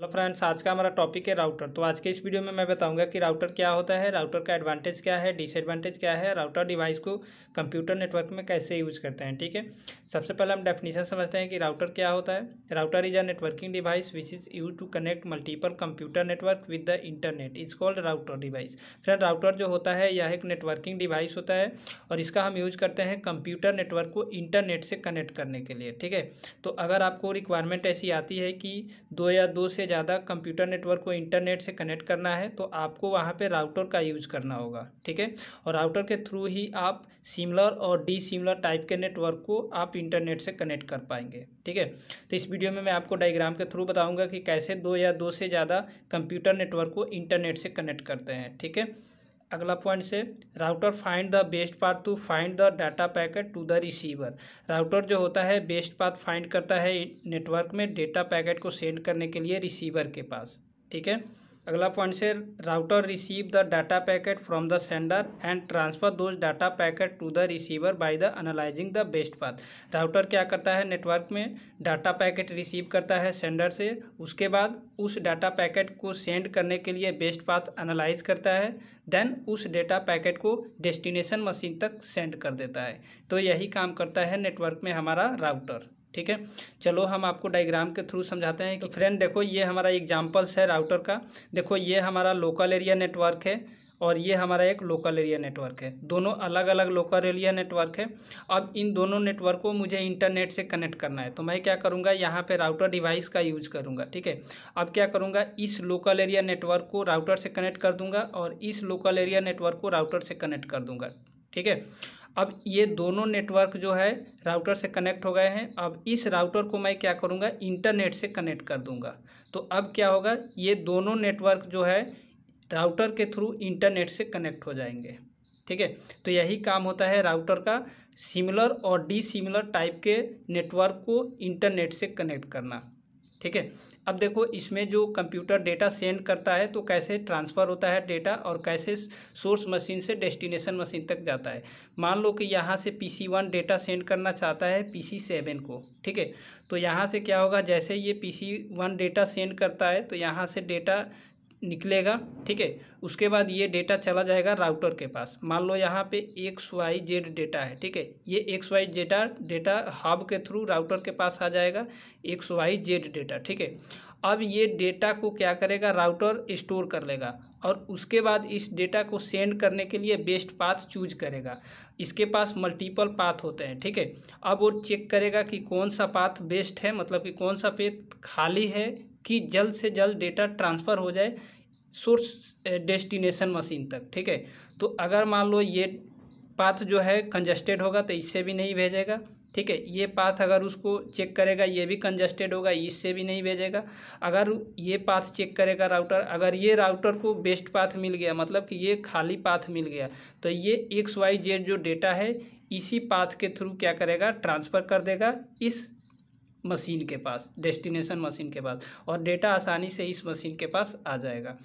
hello friends आज का हमारा टॉपिक है राउटर तो आज के इस वीडियो में मैं बताऊंगा कि राउटर क्या होता है राउटर का एडवांटेज क्या है डिसएडवांटेज क्या है राउटर डिवाइस को कंप्यूटर नेटवर्क में कैसे यूज करते हैं ठीक है सबसे पहले हम डेफिनेशन समझते हैं कि राउटर क्या होता है router is a networking device which is use to connect multiple computer network with the internet is called router device friend router जो होता है यह एक नेटवर्किंग डिवाइस होता है और इसका हम यूज करते हैं कंप्यूटर नेटवर्क को इंटरनेट से कनेक्ट करने के लिए ठीक है तो अगर आपको रिक्वायरमेंट ऐसी आती है कि दो या दो से ज़्यादा कंप्यूटर नेटवर्क को इंटरनेट से कनेक्ट करना है तो आपको वहाँ पे राउटर का यूज़ करना होगा ठीक है और राउटर के थ्रू ही आप सिमिलर और डी सिमिलर टाइप के नेटवर्क को आप इंटरनेट से कनेक्ट कर पाएंगे ठीक है तो इस वीडियो में मैं आपको डायग्राम के थ्रू बताऊँगा कि कैसे दो या दो से ज़्यादा कंप्यूटर नेटवर्क को इंटरनेट से कनेक्ट करते हैं ठीक है अगला पॉइंट से router find the best path to find the data packet to the receiver router जो होता है बेस्ट पाथ फाइंड करता है नेटवर्क में डेटा पैकेट को सेंड करने के लिए रिसीवर के पास ठीक है अगला पॉइंट से router receive the data packet from the sender and transfer those data packet to the receiver by the analysing the best path router क्या करता है नेटवर्क में डाटा पैकेट रिसीव करता है सेंडर से उसके बाद उस डाटा पैकेट को सेंड करने के लिए बेस्ट पाथ एनालाइज करता है देन उस डेटा पैकेट को डेस्टिनेशन मशीन तक सेंड कर देता है तो यही काम करता है नेटवर्क में हमारा राउटर ठीक है चलो हम आपको डायग्राम के थ्रू समझाते हैं कि फ्रेंड देखो ये हमारा एग्जाम्पल्स है राउटर का देखो ये हमारा लोकल एरिया नेटवर्क है और ये हमारा एक लोकल एरिया नेटवर्क है दोनों अलग अलग लोकल एरिया नेटवर्क है अब इन दोनों नेटवर्क को मुझे इंटरनेट से कनेक्ट करना है तो मैं क्या करूँगा यहाँ पे राउटर डिवाइस का यूज करूँगा ठीक है अब क्या करूँगा इस लोकल एरिया नेटवर्क को राउटर से कनेक्ट कर दूँगा और इस लोकल एरिया नेटवर्क को राउटर से कनेक्ट कर दूँगा ठीक है अब ये दोनों नेटवर्क जो है राउटर से कनेक्ट हो गए हैं अब इस राउटर को मैं क्या करूँगा इंटरनेट से कनेक्ट कर दूँगा तो अब क्या होगा ये दोनों नेटवर्क जो है राउटर के थ्रू इंटरनेट से कनेक्ट हो जाएंगे ठीक है तो यही काम होता है राउटर का सिमिलर और डी टाइप के नेटवर्क को इंटरनेट से कनेक्ट करना ठीक है अब देखो इसमें जो कंप्यूटर डेटा सेंड करता है तो कैसे ट्रांसफ़र होता है डेटा और कैसे सोर्स मशीन से डेस्टिनेशन मशीन तक जाता है मान लो कि यहाँ से P C one data send करना चाहता है पी सी सेवन को ठीक है तो यहाँ से क्या होगा जैसे ये P C one data send करता है तो यहाँ से डेटा निकलेगा ठीक है उसके बाद ये डेटा चला जाएगा राउटर के पास मान लो यहाँ पे एक्स वाई जेड डेटा है ठीक है ये X Y data data hub के थ्रू राउटर के पास आ जाएगा एक्स वाई जेड डेटा ठीक है अब ये डेटा को क्या करेगा राउटर स्टोर कर लेगा और उसके बाद इस डेटा को सेंड करने के लिए बेस्ट पाथ चूज करेगा इसके पास मल्टीपल पाथ होते हैं ठीक है अब वो चेक करेगा कि कौन सा पाथ बेस्ट है मतलब कि कौन सा पेथ खाली है कि जल्द से जल्द डेटा ट्रांसफ़र हो जाए सोर्स डेस्टिनेशन मशीन तक ठीक है तो अगर मान लो ये पाथ जो है कंजस्टेड होगा तो इससे भी नहीं भेजेगा ठीक है ये पाथ अगर उसको चेक करेगा ये भी कंजस्टेड होगा इससे भी नहीं भेजेगा अगर ये पाथ चेक करेगा राउटर अगर ये राउटर को बेस्ट पाथ मिल गया मतलब कि ये खाली पाथ मिल गया तो ये एक्स वाई जेड जो डेटा है इसी पाथ के थ्रू क्या करेगा ट्रांसफ़र कर देगा इस मशीन के पास डेस्टिनेशन मशीन के पास और डेटा आसानी से इस मशीन के पास आ जाएगा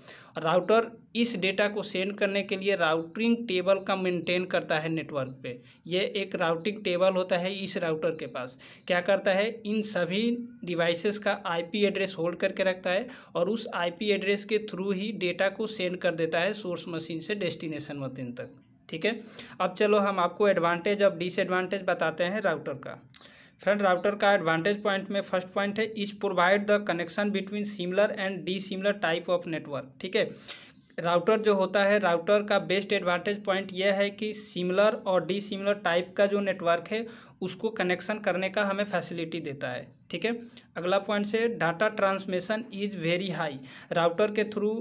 राउटर इस डेटा को सेंड करने के लिए राउटिंग टेबल का मेंटेन करता है नेटवर्क पे यह एक राउटिंग टेबल होता है इस राउटर के पास क्या करता है इन सभी डिवाइसेस का आईपी एड्रेस होल्ड करके रखता है और उस आईपी एड्रेस के थ्रू ही डेटा को सेंड कर देता है सोर्स मशीन से डेस्टिनेशन मशीन तक ठीक है अब चलो हम आपको एडवांटेज और डिसएडवांटेज बताते हैं राउटर का फ्रेंड राउटर का एडवांटेज पॉइंट में फर्स्ट पॉइंट है is provide the connection between similar and dissimilar type of network ठीक है राउटर जो होता है राउटर का बेस्ट एडवांटेज पॉइंट यह है कि सिमिलर और डी सिमिलर टाइप का जो नेटवर्क है उसको कनेक्शन करने का हमें फैसिलिटी देता है ठीक है अगला पॉइंट से data transmission is very high router के थ्रू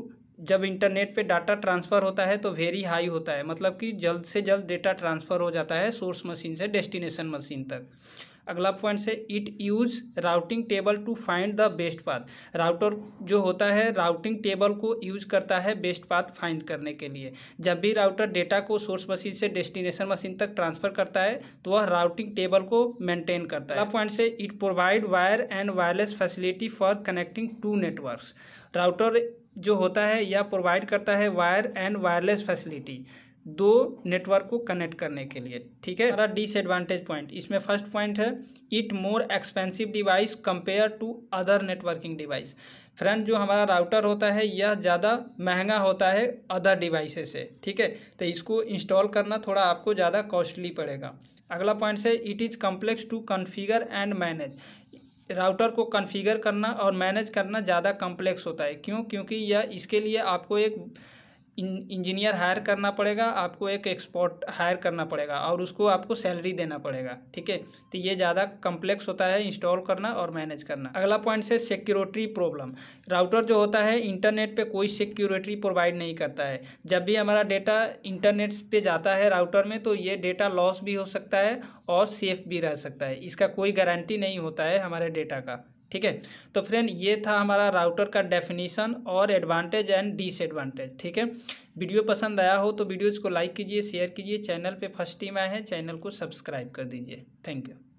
जब इंटरनेट पे डाटा ट्रांसफ़र होता है तो वेरी हाई होता है मतलब कि जल्द से जल्द डेटा ट्रांसफ़र हो जाता है सोर्स मशीन से डेस्टिनेशन मशीन तक अगला पॉइंट से it use routing table to find the best path router जो होता है राउटिंग टेबल को यूज करता है बेस्ट पाथ फाइंड करने के लिए जब भी राउटर डेटा को सोर्स मशीन से डेस्टिनेशन मशीन तक ट्रांसफर करता है तो वह राउटिंग टेबल को मेंटेन करता है अगला पॉइंट से it provide wire and wireless facility for connecting to network router जो होता है यह प्रोवाइड करता है वायर एंड वायरलेस फैसिलिटी दो नेटवर्क को कनेक्ट करने के लिए ठीक है हमारा डिसएडवांटेज पॉइंट इसमें फर्स्ट पॉइंट है it more expensive device compare to other networking device friend जो हमारा राउटर होता है यह ज़्यादा महंगा होता है अदर डिवाइसेस से ठीक है तो इसको इंस्टॉल करना थोड़ा आपको ज़्यादा कॉस्टली पड़ेगा अगला पॉइंट है it is complex to configure and manage router को कन्फिगर करना और मैनेज करना ज़्यादा कम्प्लेक्स होता है क्यों क्योंकि यह इसके लिए आपको एक इंजीनियर हायर करना पड़ेगा आपको एक एक्सपर्ट हायर करना पड़ेगा और उसको आपको सैलरी देना पड़ेगा ठीक है तो ये ज़्यादा कम्प्लेक्स होता है इंस्टॉल करना और मैनेज करना अगला पॉइंट से सिक्योरिटी प्रॉब्लम राउटर जो होता है इंटरनेट पे कोई सिक्योरिटी प्रोवाइड नहीं करता है जब भी हमारा डेटा इंटरनेट पर जाता है राउटर में तो ये डेटा लॉस भी हो सकता है और सेफ भी रह सकता है इसका कोई गारंटी नहीं होता है हमारे डेटा का ठीक है तो फ्रेंड ये था हमारा राउटर का डेफिनेशन और एडवांटेज एंड डिसएडवांटेज ठीक है वीडियो पसंद आया हो तो वीडियोज़ को लाइक कीजिए शेयर कीजिए चैनल पे फर्स्ट टीम आए हैं चैनल को सब्सक्राइब कर दीजिए थैंक यू